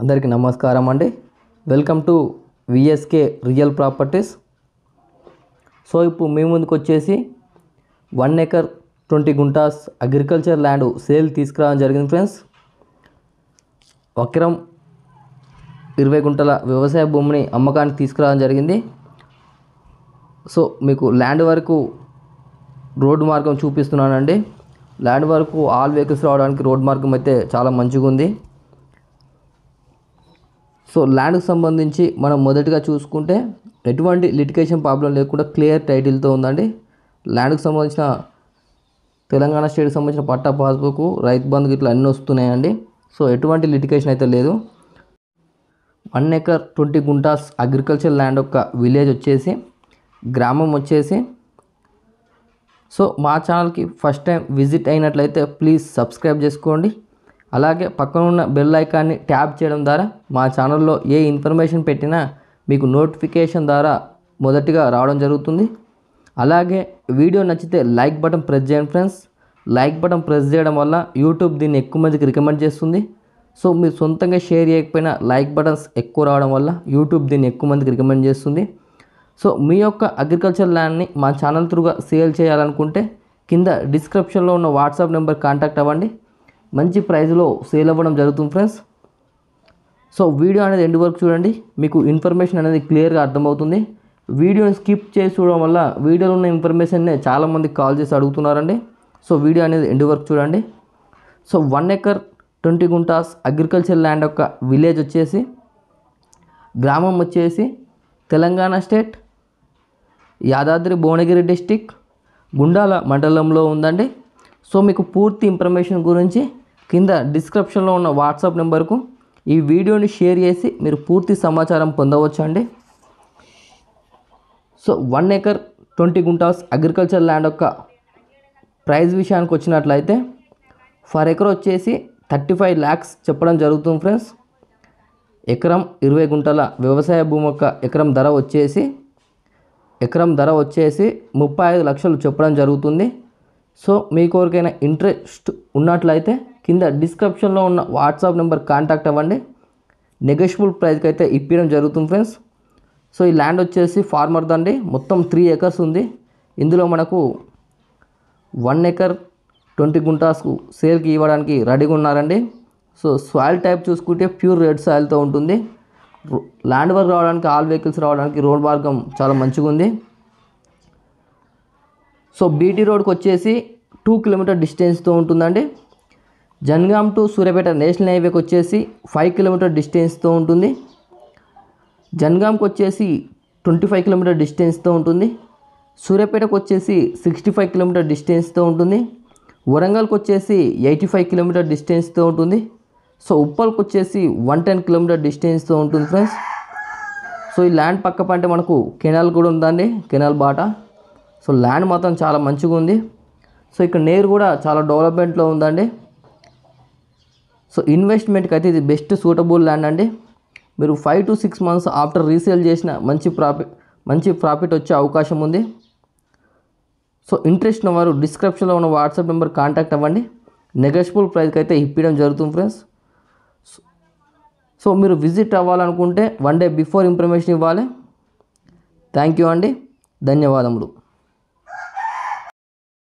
అందరికీ నమస్కారం అండి welcome to VSK real properties so ఇప్పుడు మీ ముందుకు వచ్చేసి one acre twenty guntas agriculture land sale తీసుకురావడం జరిగింది ఫ్రెండ్స్ వక్రం ఇరవై గుంటల వ్యవసాయ భూమిని అమ్మకానికి తీసుకురావడం జరిగింది సో మీకు ల్యాండ్ వరకు రోడ్డు మార్గం చూపిస్తున్నానండి ల్యాండ్ వరకు ఆల్ వెహికల్స్ రావడానికి రోడ్ మార్గం అయితే చాలా మంచిగా ఉంది సో ల్యాండ్కి సంబంధించి మనం మొదటిగా చూసుకుంటే ఎటువంటి లిటికేషన్ ప్రాబ్లం లేకుండా క్లియర్ టైటిల్తో ఉందండి ల్యాండ్కి సంబంధించిన తెలంగాణ స్టేట్కి సంబంధించిన పట్టా పాస్బుక్ రైతు బంధుకి ఇట్లా అన్నీ వస్తున్నాయండి సో ఎటువంటి లిటికేషన్ అయితే లేదు one acre twenty guntas agriculture land యొక్క విలేజ్ వచ్చేసి గ్రామం వచ్చేసి సో మా ఛానల్కి ఫస్ట్ టైం విజిట్ అయినట్లయితే ప్లీజ్ సబ్స్క్రైబ్ చేసుకోండి అలాగే పక్కన ఉన్న బెల్ ఐకాన్ని ట్యాప్ చేయడం ద్వారా మా ఛానల్లో ఏ ఇన్ఫర్మేషన్ పెట్టినా మీకు నోటిఫికేషన్ ద్వారా మొదటిగా రావడం జరుగుతుంది అలాగే వీడియో నచ్చితే లైక్ బటన్ ప్రెస్ చేయండి ఫ్రెండ్స్ లైక్ బటన్ ప్రెస్ చేయడం వల్ల యూట్యూబ్ దీన్ని ఎక్కువ మందికి రికమెండ్ చేస్తుంది సో మీరు సొంతంగా షేర్ చేయకపోయినా లైక్ బటన్స్ ఎక్కువ రావడం వల్ల యూట్యూబ్ దీన్ని ఎక్కువ మందికి రికమెండ్ చేస్తుంది సో మీ యొక్క అగ్రికల్చర్ ల్యాండ్ని మా ఛానల్ త్రూగా సేల్ చేయాలనుకుంటే కింద డిస్క్రిప్షన్లో ఉన్న వాట్సాప్ నెంబర్ కాంటాక్ట్ అవ్వండి మంచి ప్రైస్లో సేల్ అవ్వడం జరుగుతుంది ఫ్రెండ్స్ సో వీడియో అనేది ఎండ్ వరకు చూడండి మీకు ఇన్ఫర్మేషన్ అనేది క్లియర్గా అర్థమవుతుంది వీడియోని స్కిప్ చేసి చూడడం వల్ల వీడియోలో ఉన్న ఇన్ఫర్మేషన్నే చాలామంది కాల్ చేసి అడుగుతున్నారండి సో వీడియో అనేది ఎండ్ వరకు చూడండి so one acre twenty guntas agriculture land యొక్క విలేజ్ వచ్చేసి గ్రామం వచ్చేసి తెలంగాణ స్టేట్ యాదాద్రి భువనగిరి డిస్టిక్ గుండాల మండలంలో ఉందండి సో మీకు పూర్తి ఇన్ఫర్మేషన్ గురించి కింద డిస్క్రిప్షన్లో ఉన్న వాట్సాప్ నెంబర్కు ఈ వీడియోని షేర్ చేసి మీరు పూర్తి సమాచారం పొందవచ్చు అండి so one acre twenty guntas agriculture land యొక్క ప్రైస్ విషయానికి వచ్చినట్లయితే ఫర్ ఎకర్ వచ్చేసి థర్టీ ఫైవ్ ల్యాక్స్ చెప్పడం జరుగుతుంది ఫ్రెండ్స్ ఎకరం ఇరవై గుంటల వ్యవసాయ భూమి యొక్క ఎకరం ధర వచ్చేసి ఎకరం ధర వచ్చేసి ముప్పై ఐదు లక్షలు చెప్పడం జరుగుతుంది సో మీ కోరికైనా ఇంట్రెస్ట్ ఉన్నట్లయితే కింద డిస్క్రిప్షన్లో ఉన్న వాట్సాప్ నెంబర్ కాంటాక్ట్ అవ్వండి నెగోషియబుల్ ప్రైస్కి అయితే ఇప్పించడం జరుగుతుంది ఫ్రెండ్స్ సో ఈ ల్యాండ్ వచ్చేసి దండి మొత్తం త్రీ ఎకర్స్ ఉంది ఇందులో మనకు వన్ ఎకర్ ట్వంటీ గుంటాస్కు సేల్కి ఇవ్వడానికి రెడీగా ఉన్నారండి సో సాయిల్ టైప్ చూసుకుంటే ప్యూర్ రెడ్ సాయిల్తో ఉంటుంది ల్యాండ్ వర్క్ రావడానికి ఆల్ వెహికల్స్ రావడానికి రోడ్ మార్గం చాలా మంచిగా ఉంది సో బీటీ రోడ్కి వచ్చేసి టూ కిలోమీటర్ డిస్టెన్స్తో ఉంటుందండి జన్గామ్ టు సూర్యాపేట నేషనల్ హైవేకి వచ్చేసి ఫైవ్ కిలోమీటర్ డిస్టెన్స్తో ఉంటుంది జన్గామ్కి వచ్చేసి ట్వంటీ ఫైవ్ కిలోమీటర్ డిస్టెన్స్తో ఉంటుంది సూర్యాపేటకు వచ్చేసి సిక్స్టీ ఫైవ్ కిలోమీటర్ డిస్టెన్స్తో ఉంటుంది వరంగల్కి వచ్చేసి ఎయిటీ ఫైవ్ కిలోమీటర్ డిస్టెన్స్తో ఉంటుంది సో ఉప్పల్కి వచ్చేసి వన్ టెన్ కిలోమీటర్ డిస్టెన్స్తో ఉంటుంది ఫ్రెండ్స్ సో ఈ ల్యాండ్ పక్క పంటే మనకు కెనాల్ కూడా ఉందండి కెనాల్ బాట సో ల్యాండ్ మాత్రం చాలా మంచిగా ఉంది సో ఇక్కడ నీరు కూడా చాలా డెవలప్మెంట్లో ఉందండి సో ఇన్వెస్ట్మెంట్కి అయితే ఇది బెస్ట్ సూటబుల్ ల్యాండ్ అండి మీరు five to six months after resale చేసిన మంచి ప్రాఫిట్ మంచి ప్రాఫిట్ వచ్చే అవకాశం ఉంది సో ఇంట్రెస్ట్ వారు డిస్క్రిప్షన్లో ఉన్న వాట్సాప్ నెంబర్ కాంటాక్ట్ అవ్వండి నెగోషియబుల్ ప్రైస్కి అయితే ఇప్పించడం జరుగుతుంది ఫ్రెండ్స్ సో మీరు విజిట్ అవ్వాలనుకుంటే వన్ డే బిఫోర్ ఇన్ఫర్మేషన్ ఇవ్వాలి థ్యాంక్ యూ అండి ధన్యవాదములు